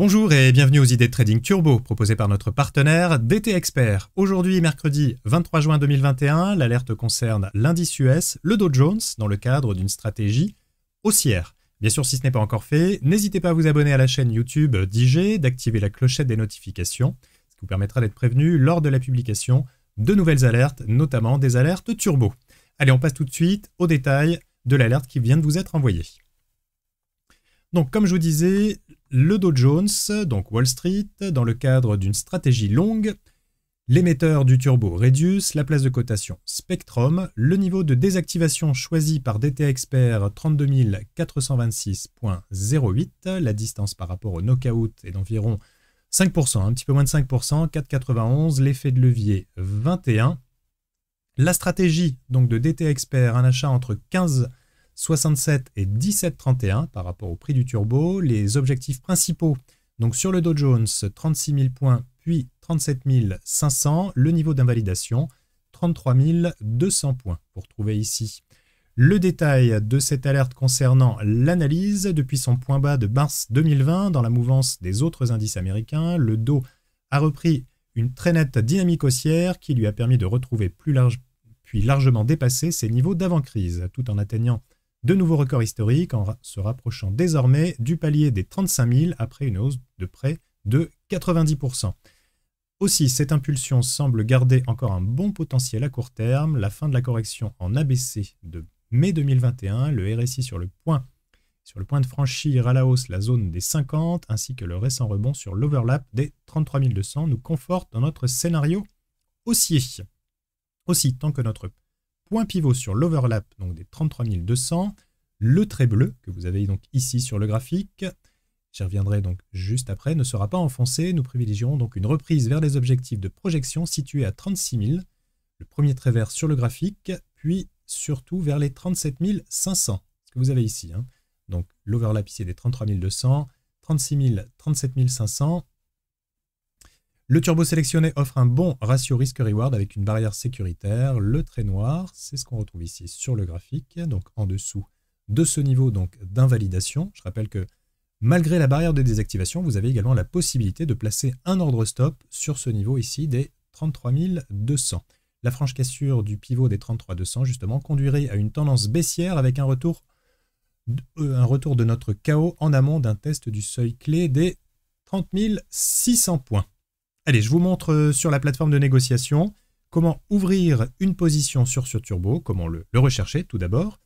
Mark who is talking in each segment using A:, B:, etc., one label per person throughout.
A: Bonjour et bienvenue aux idées de trading turbo proposées par notre partenaire DT Expert. Aujourd'hui, mercredi 23 juin 2021, l'alerte concerne l'indice US, le Dow Jones, dans le cadre d'une stratégie haussière. Bien sûr, si ce n'est pas encore fait, n'hésitez pas à vous abonner à la chaîne YouTube d'IG, d'activer la clochette des notifications, ce qui vous permettra d'être prévenu lors de la publication de nouvelles alertes, notamment des alertes turbo. Allez, on passe tout de suite aux détails de l'alerte qui vient de vous être envoyée. Donc, comme je vous disais, le Dow Jones, donc Wall Street, dans le cadre d'une stratégie longue, l'émetteur du turbo Redius, la place de cotation Spectrum, le niveau de désactivation choisi par DT Expert 32426.08, la distance par rapport au knockout est d'environ 5%, un petit peu moins de 5%, 4,91, l'effet de levier 21. La stratégie donc de DT Expert, un achat entre 15 67 et 17,31 par rapport au prix du turbo. Les objectifs principaux, donc sur le Dow Jones, 36 000 points, puis 37 500. Le niveau d'invalidation, 33 200 points, pour trouver ici. Le détail de cette alerte concernant l'analyse, depuis son point bas de mars 2020, dans la mouvance des autres indices américains, le Dow a repris une très nette dynamique haussière qui lui a permis de retrouver plus puis largement dépasser ses niveaux d'avant-crise, tout en atteignant de nouveaux records historiques en se rapprochant désormais du palier des 35 000 après une hausse de près de 90%. Aussi, cette impulsion semble garder encore un bon potentiel à court terme. La fin de la correction en ABC de mai 2021, le RSI sur le point, sur le point de franchir à la hausse la zone des 50, ainsi que le récent rebond sur l'overlap des 33 200 nous confortent dans notre scénario haussier. Aussi, tant que notre point pivot sur l'overlap, donc des 200, le trait bleu que vous avez donc ici sur le graphique, j'y reviendrai donc juste après, ne sera pas enfoncé. Nous privilégierons donc une reprise vers les objectifs de projection situés à 36 000, le premier trait vert sur le graphique, puis surtout vers les 37 500, ce que vous avez ici. Hein. Donc l'overlap ici des 33 200, 36 000, 37 500, le turbo sélectionné offre un bon ratio risque-reward avec une barrière sécuritaire. Le trait noir, c'est ce qu'on retrouve ici sur le graphique, donc en dessous de ce niveau d'invalidation. Je rappelle que malgré la barrière de désactivation, vous avez également la possibilité de placer un ordre stop sur ce niveau ici des 33 200. La franche cassure du pivot des 33 200 justement conduirait à une tendance baissière avec un retour, euh, un retour de notre chaos en amont d'un test du seuil clé des 30 600 points. Allez, je vous montre euh, sur la plateforme de négociation comment ouvrir une position sur ce turbo, comment le, rechercher tout d'abord.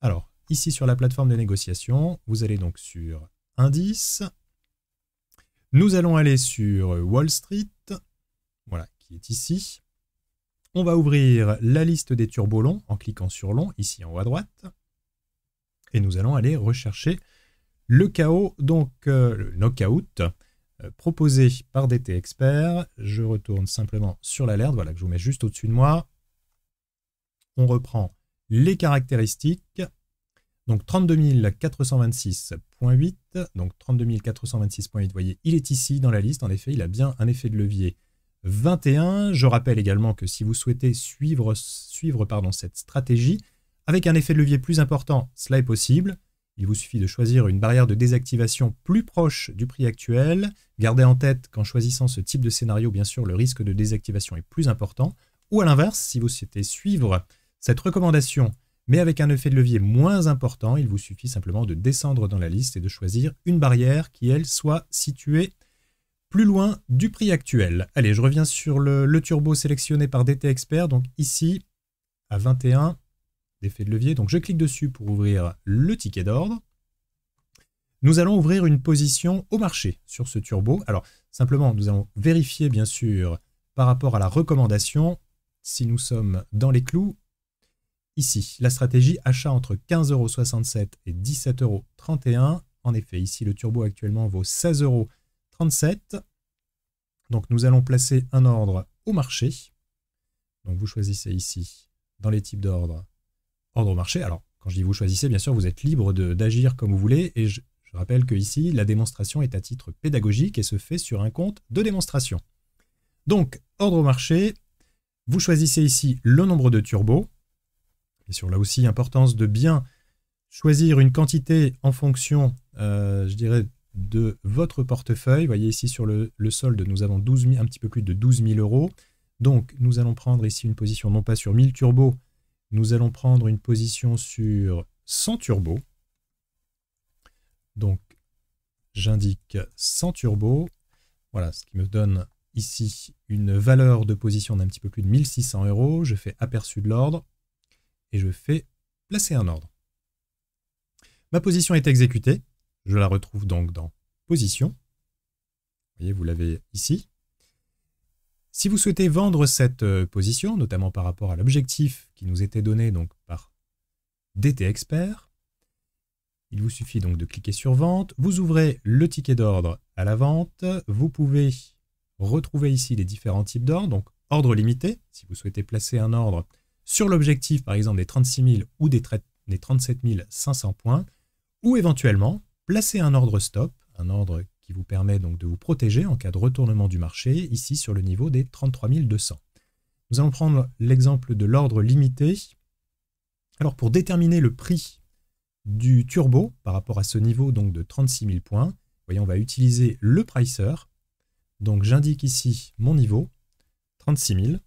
A: Alors, ici sur la plateforme de négociation, vous allez donc sur Indice. Nous allons aller sur Wall Street, voilà, qui est ici. On va ouvrir la liste des turbos longs en cliquant sur long, ici en haut à droite. Et nous allons aller rechercher le KO, donc euh, le knockout. Euh, proposé par DT Expert. Je retourne simplement sur l'alerte, voilà, que je vous mets juste au-dessus de moi. On reprend les caractéristiques. Donc 32426.8, donc 32426.8, vous voyez, il est ici dans la liste, en effet, il a bien un effet de levier 21. Je rappelle également que si vous souhaitez suivre, suivre pardon, cette stratégie, avec un effet de levier plus important, cela est possible. Il vous suffit de choisir une barrière de désactivation plus proche du prix actuel. Gardez en tête qu'en choisissant ce type de scénario, bien sûr, le risque de désactivation est plus important. Ou à l'inverse, si vous souhaitez suivre cette recommandation, mais avec un effet de levier moins important, il vous suffit simplement de descendre dans la liste et de choisir une barrière qui, elle, soit située plus loin du prix actuel. Allez, je reviens sur le, turbo sélectionné par DT Expert. Donc ici, à 21, d'effet de levier. Donc je clique dessus pour ouvrir le ticket d'ordre. Nous allons ouvrir une position au marché sur ce turbo. Alors simplement, nous allons vérifier bien sûr par rapport à la recommandation si nous sommes dans les clous. Ici, la stratégie achat entre 15,67€ et 17,31€. En effet, ici, le turbo actuellement vaut 16,37€. Donc nous allons placer un ordre au marché. Donc vous choisissez ici, dans les types d'ordre, ordre au marché. Alors, quand je dis vous choisissez, bien sûr, vous êtes libre d'agir comme vous voulez. Et je, rappelle que ici, la démonstration est à titre pédagogique et se fait sur un compte de démonstration. Donc, ordre au marché, vous choisissez ici le nombre de turbos. Et sur là aussi, l'importance de bien choisir une quantité en fonction, euh, je dirais, de votre portefeuille. Vous voyez ici sur le, solde, nous avons 12 un petit peu plus de 12 000 euros. Donc, nous allons prendre ici une position non pas sur 1000 turbos, nous allons prendre une position sur 100 turbo. Donc, j'indique 100 turbo. Voilà, ce qui me donne ici une valeur de position d'un petit peu plus de 1600 euros. Je fais aperçu de l'ordre et je fais placer un ordre. Ma position est exécutée. Je la retrouve donc dans position. Vous voyez, vous l'avez ici. Si vous souhaitez vendre cette euh, position, notamment par rapport à l'objectif qui nous était donné donc par DT Expert, il vous suffit donc de cliquer sur vente, vous ouvrez le ticket d'ordre à la vente, vous pouvez retrouver ici les différents types d'ordres, donc ordre limité, si vous souhaitez placer un ordre sur l'objectif par exemple des 36 000 ou des, des 37 500 points, ou éventuellement placer un ordre stop, un ordre qui vous permet donc de vous protéger en cas de retournement du marché, ici sur le niveau des 33 200. Nous allons prendre l'exemple de l'ordre limité. Alors pour déterminer le prix du turbo par rapport à ce niveau donc de 36 000 points, voyez, on va utiliser le pricer. Donc j'indique ici mon niveau, 36 000.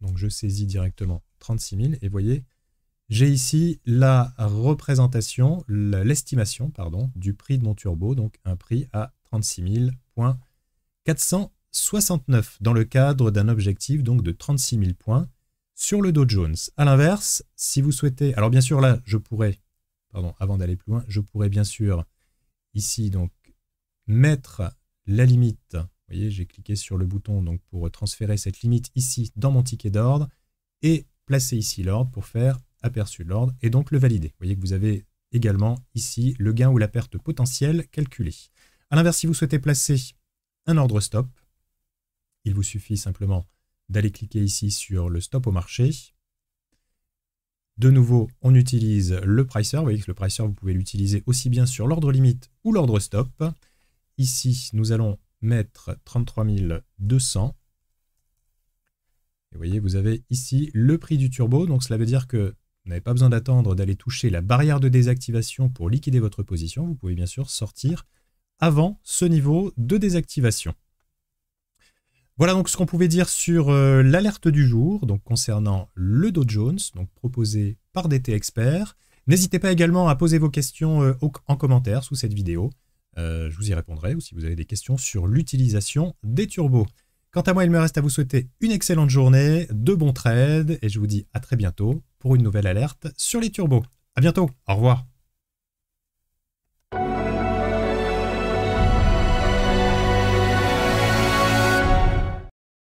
A: Donc je saisis directement 36 000 et voyez, j'ai ici la représentation, l'estimation, pardon, du prix de mon turbo, donc un prix à 36 469 dans le cadre d'un objectif donc de 36 000 points sur le Dow Jones. A l'inverse, si vous souhaitez, alors bien sûr là, je pourrais, pardon, avant d'aller plus loin, je pourrais bien sûr ici donc mettre la limite. Vous voyez, j'ai cliqué sur le bouton donc pour transférer cette limite ici dans mon ticket d'ordre et placer ici l'ordre pour faire aperçu l'ordre et donc le valider. Vous voyez que vous avez également ici le gain ou la perte potentielle calculée. À l'inverse, si vous souhaitez placer un ordre stop, il vous suffit simplement d'aller cliquer ici sur le stop au marché. De nouveau, on utilise le pricer. Vous voyez que le pricer, vous pouvez l'utiliser aussi bien sur l'ordre limite ou l'ordre stop. Ici, nous allons mettre 33 200. Et vous voyez, vous avez ici le prix du turbo. Donc, cela veut dire que vous n'avez pas besoin d'attendre d'aller toucher la barrière de désactivation pour liquider votre position. Vous pouvez bien sûr sortir avant ce niveau de désactivation. Voilà donc ce qu'on pouvait dire sur euh, l'alerte du jour, donc concernant le Dow Jones, donc proposé par DT Expert. N'hésitez pas également à poser vos questions euh, en commentaire sous cette vidéo. Euh, je vous y répondrai, ou si vous avez des questions sur l'utilisation des turbos. Quant à moi, il me reste à vous souhaiter une excellente journée, de bons trades, et je vous dis à très bientôt pour une nouvelle alerte sur les turbos. À bientôt, au revoir.